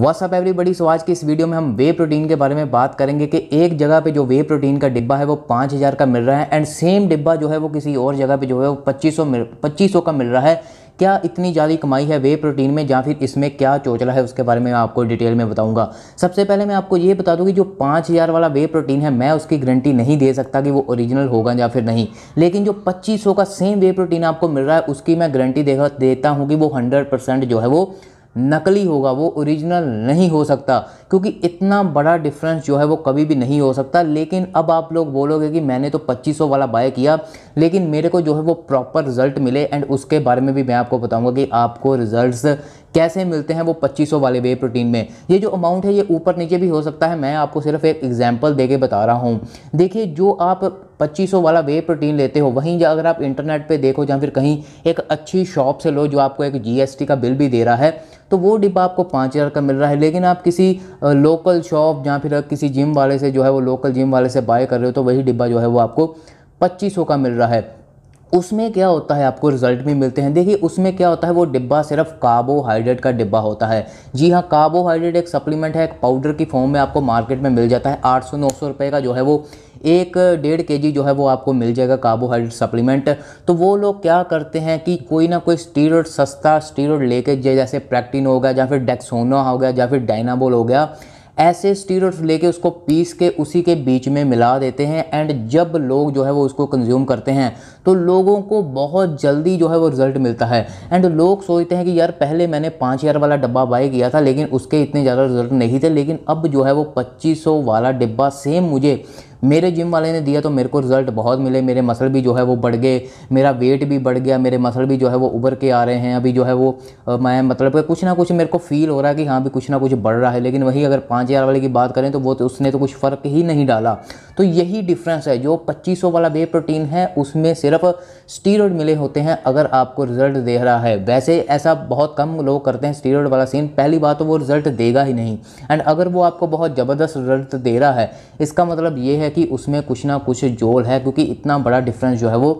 WhatsApp everybody so आज की इस वीडियो में हम वे प्रोटीन के बारे में बात करेंगे कि एक जगह पे जो वे प्रोटीन का डिब्बा है वो पाँच हज़ार का मिल रहा है एंड सेम डिब्बा जो है वो किसी और जगह पे जो है वो पच्चीस सौ पच्चीस सौ का मिल रहा है क्या इतनी ज़्यादा कमाई है वे प्रोटीन में या फिर इसमें क्या चोचला है उसके बारे में मैं आपको डिटेल में बताऊंगा सबसे पहले मैं आपको ये बता दूं कि जो पाँच हज़ार वाला वे प्रोटीन है मैं उसकी गारंटी नहीं दे सकता कि वो ओरिजिनल होगा या फिर नहीं लेकिन जो पच्चीस का सेम वे प्रोटीन आपको मिल रहा है उसकी मैं गारंटी देता हूँ कि वो हंड्रेड जो है वो नकली होगा वो ओरिजिनल नहीं हो सकता क्योंकि इतना बड़ा डिफरेंस जो है वो कभी भी नहीं हो सकता लेकिन अब आप लोग बोलोगे कि मैंने तो 2500 वाला बाय किया लेकिन मेरे को जो है वो प्रॉपर रिजल्ट मिले एंड उसके बारे में भी मैं आपको बताऊंगा कि आपको रिजल्ट्स कैसे मिलते हैं वो 2500 वाले वे प्रोटीन में ये जो अमाउंट है ये ऊपर नीचे भी हो सकता है मैं आपको सिर्फ एक एग्जाम्पल दे बता रहा हूँ देखिए जो आप सौ वाला वे प्रोटीन लेते हो वहीं अगर आप इंटरनेट पे देखो या फिर कहीं एक अच्छी शॉप से लो जो आपको एक जीएसटी का बिल भी दे रहा है तो वो डिब्बा आपको पाँच हज़ार का मिल रहा है लेकिन आप किसी लोकल शॉप या फिर किसी जिम वाले से जो है वो लोकल जिम वाले से बाय कर रहे हो तो वही डिब्बा जो है वो आपको पच्चीस का मिल रहा है उसमें क्या होता है आपको रिजल्ट भी मिलते हैं देखिए उसमें क्या होता है वो डिब्बा सिर्फ कार्बोहाइड्रेट का डिब्बा होता है जी हाँ कार्बोहाइड्रेट एक सप्लीमेंट है एक पाउडर की फॉर्म में आपको मार्केट में मिल जाता है आठ सौ नौ सौ रुपये का जो है वो एक डेढ़ के जी जो है वो आपको मिल जाएगा कार्बोहाइड्रेट सप्लीमेंट तो वो लोग क्या करते हैं कि कोई ना कोई स्टीरोड सस्ता स्टीरोड लेके जैसे प्रैक्टिन हो गया या फिर डेक्सोना हो गया या फिर डायनाबोल हो गया ऐसे स्टीरोड्स लेके उसको पीस के उसी के बीच में मिला देते हैं एंड जब लोग जो है वो उसको कंज्यूम करते हैं तो लोगों को बहुत जल्दी जो है वो रिज़ल्ट मिलता है एंड लोग सोचते हैं कि यार पहले मैंने पाँच हज़ार वाला डब्बा बाई किया था लेकिन उसके इतने ज़्यादा रिज़ल्ट नहीं थे लेकिन अब जो है वो पच्चीस वाला डिब्बा सेम मुझे मेरे जिम वाले ने दिया तो मेरे को रिज़ल्ट बहुत मिले मेरे मसल भी जो है वो बढ़ गए मेरा वेट भी बढ़ गया मेरे मसल भी जो है वो उभर के आ रहे हैं अभी जो है वो मैं मतलब कुछ ना कुछ मेरे को फील हो रहा है कि हाँ भी कुछ ना कुछ बढ़ रहा है लेकिन वही अगर पाँच हज़ार वाले की बात करें तो वो तो उसने तो कुछ फ़र्क ही नहीं डाला तो यही डिफरेंस है जो पच्चीस वाला वे प्रोटीन है उसमें सिर्फ स्टीरोड मिले होते हैं अगर आपको रिजल्ट दे रहा है वैसे ऐसा बहुत कम लोग करते हैं स्टीरोड वाला सीन पहली बात तो वो रिजल्ट देगा ही नहीं एंड अगर वो आपको बहुत ज़बरदस्त रिजल्ट दे रहा है इसका मतलब ये है है कि उसमें कुछ ना कुछ जोल है क्योंकि इतना बड़ा डिफरेंस जो है वो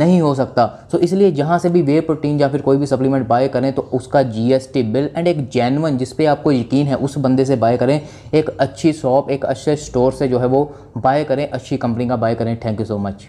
नहीं हो सकता सो so, इसलिए जहाँ से भी वे प्रोटीन या फिर कोई भी सप्लीमेंट बाय करें तो उसका जीएसटी बिल एंड एक जैनवन जिस पे आपको यकीन है उस बंदे से बाय करें एक अच्छी शॉप एक अच्छे स्टोर से जो है वो बाय करें अच्छी कंपनी का बाय करें थैंक यू सो मच